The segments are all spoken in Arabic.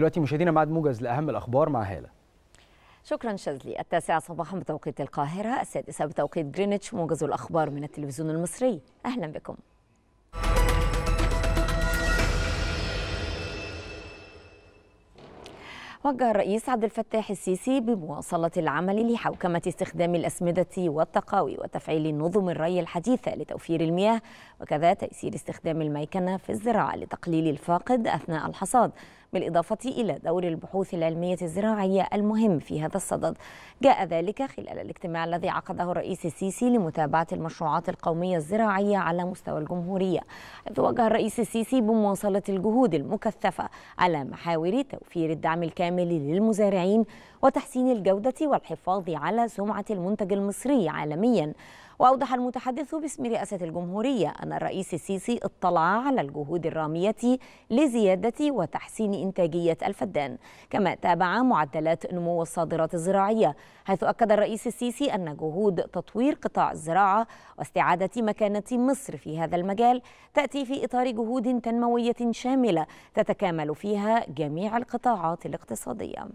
دلوقتي مشاهدينا معاد موجز لاهم الاخبار مع هاله شكرا شاذلي التاسعة صباحا بتوقيت القاهرة السادسة بتوقيت جرينتش موجز الأخبار من التلفزيون المصري أهلا بكم وجه الرئيس عبد الفتاح السيسي بمواصلة العمل لحوكمة استخدام الأسمدة والتقاوي وتفعيل نظم الري الحديثة لتوفير المياه وكذا تيسير استخدام الميكنة في الزراعة لتقليل الفاقد أثناء الحصاد بالإضافة إلى دور البحوث العلمية الزراعية المهم في هذا الصدد جاء ذلك خلال الاجتماع الذي عقده الرئيس السيسي لمتابعة المشروعات القومية الزراعية على مستوى الجمهورية حيث وجه الرئيس السيسي بمواصلة الجهود المكثفة على محاور توفير الدعم الكامل للمزارعين وتحسين الجودة والحفاظ على سمعة المنتج المصري عالميا وأوضح المتحدث باسم رئاسة الجمهورية أن الرئيس السيسي اطلع على الجهود الرامية لزيادة وتحسين إنتاجية الفدان كما تابع معدلات نمو الصادرات الزراعية حيث أكد الرئيس السيسي أن جهود تطوير قطاع الزراعة واستعادة مكانة مصر في هذا المجال تأتي في إطار جهود تنموية شاملة تتكامل فيها جميع القطاعات الاقتصادية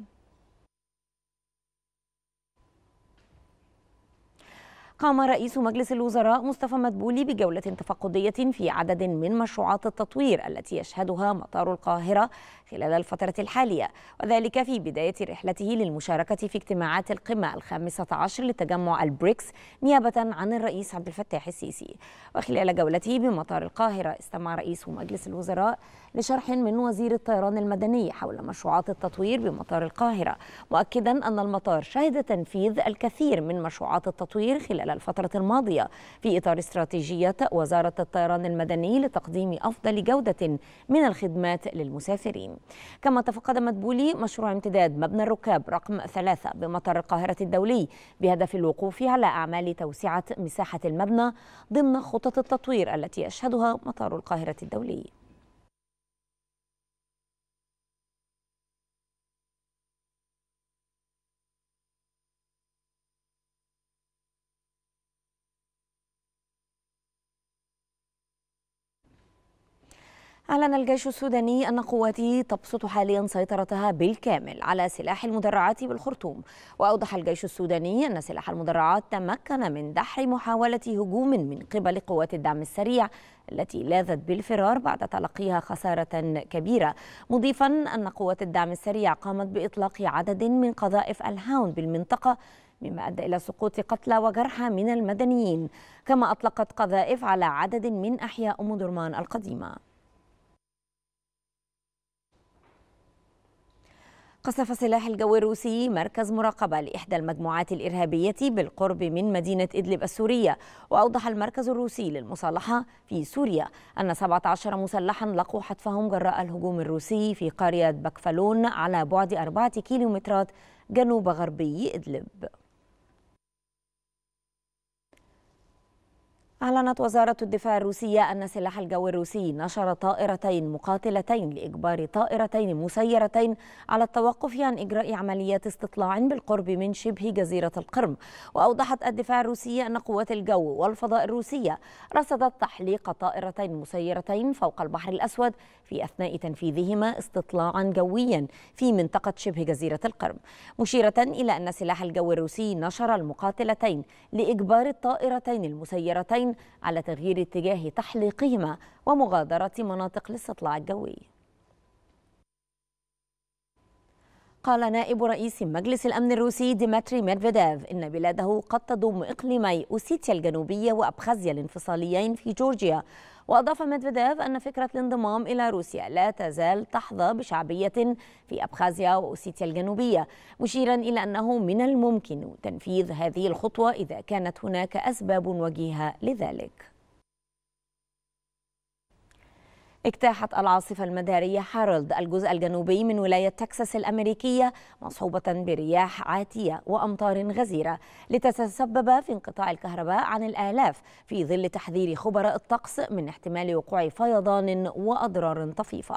قام رئيس مجلس الوزراء مصطفى مدبولي بجولة تفقدية في عدد من مشروعات التطوير التي يشهدها مطار القاهرة خلال الفترة الحالية وذلك في بداية رحلته للمشاركة في اجتماعات القمة الخامسة عشر لتجمع البريكس نيابة عن الرئيس عبد الفتاح السيسي وخلال جولته بمطار القاهرة استمع رئيس مجلس الوزراء لشرح من وزير الطيران المدني حول مشروعات التطوير بمطار القاهرة مؤكدا أن المطار شهد تنفيذ الكثير من مشروعات التطوير خلال خلال الفترة الماضية في إطار استراتيجية وزارة الطيران المدني لتقديم أفضل جودة من الخدمات للمسافرين كما تفقد مدبولي مشروع امتداد مبنى الركاب رقم ثلاثة بمطار القاهرة الدولي بهدف الوقوف على أعمال توسعة مساحة المبنى ضمن خطط التطوير التي يشهدها مطار القاهرة الدولي أعلن الجيش السوداني أن قواته تبسط حاليا سيطرتها بالكامل على سلاح المدرعات بالخرطوم وأوضح الجيش السوداني أن سلاح المدرعات تمكن من دحر محاولة هجوم من قبل قوات الدعم السريع التي لاذت بالفرار بعد تلقيها خسارة كبيرة مضيفا أن قوات الدعم السريع قامت بإطلاق عدد من قذائف الهاون بالمنطقة مما أدى إلى سقوط قتلى وجرحى من المدنيين كما أطلقت قذائف على عدد من أحياء أم درمان القديمة قصف سلاح الجو الروسي مركز مراقبة لإحدى المجموعات الإرهابية بالقرب من مدينة إدلب السورية وأوضح المركز الروسي للمصالحة في سوريا أن 17 مسلحا لقوا حتفهم جراء الهجوم الروسي في قرية بكفلون على بعد 4 كيلومترات جنوب غربي إدلب أعلنت وزارة الدفاع الروسية أن سلاح الجو الروسي نشر طائرتين مقاتلتين لإجبار طائرتين مسيرتين على التوقف عن إجراء عمليات استطلاع بالقرب من شبه جزيرة القرم وأوضحت الدفاع الروسي أن قوات الجو والفضاء الروسية رصدت تحليق طائرتين مسيرتين فوق البحر الأسود في أثناء تنفيذهما استطلاعا جويا في منطقة شبه جزيرة القرم مشيرة إلى أن سلاح الجو الروسي نشر المقاتلتين لإجبار الطائرتين المسيرتين على تغيير اتجاه تحليقهما ومغادرة مناطق الاستطلاع الجوي قال نائب رئيس مجلس الأمن الروسي ديمتري ميدفيديف إن بلاده قد تضم إقليمي أوسيتيا الجنوبية وأبخازيا الانفصاليين في جورجيا وأضاف ميدفيديف أن فكرة الانضمام إلى روسيا لا تزال تحظى بشعبية في أبخازيا وأوسيتيا الجنوبية مشيرا إلى أنه من الممكن تنفيذ هذه الخطوة إذا كانت هناك أسباب وجيهة لذلك اجتاحت العاصفة المدارية هارولد الجزء الجنوبي من ولاية تكساس الأمريكية مصحوبة برياح عاتية وأمطار غزيرة لتتسبب في انقطاع الكهرباء عن الآلاف في ظل تحذير خبراء الطقس من احتمال وقوع فيضان وأضرار طفيفة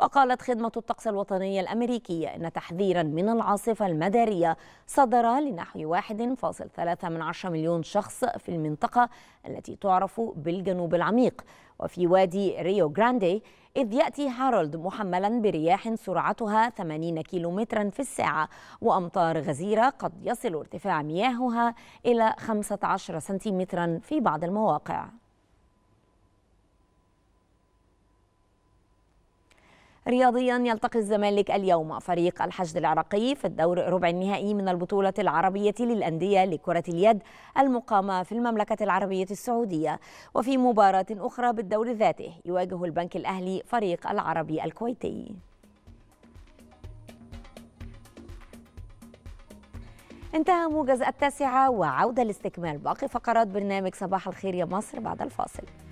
وقالت خدمة الطقس الوطنية الأمريكية أن تحذيرا من العاصفة المدارية صدر لنحو 1.3 مليون شخص في المنطقة التي تعرف بالجنوب العميق وفي وادي ريو جراندي إذ يأتي هارولد محملا برياح سرعتها 80 كيلومترا في الساعة وأمطار غزيرة قد يصل ارتفاع مياهها إلى 15 سنتيمترا في بعض المواقع رياضيا يلتقي الزمالك اليوم فريق الحشد العراقي في الدور ربع النهائي من البطولة العربية للأندية لكرة اليد المقامة في المملكة العربية السعودية وفي مباراة أخرى بالدور ذاته يواجه البنك الأهلي فريق العربي الكويتي انتهى موجز التاسعة وعودة لاستكمال باقي فقرات برنامج صباح الخير يا مصر بعد الفاصل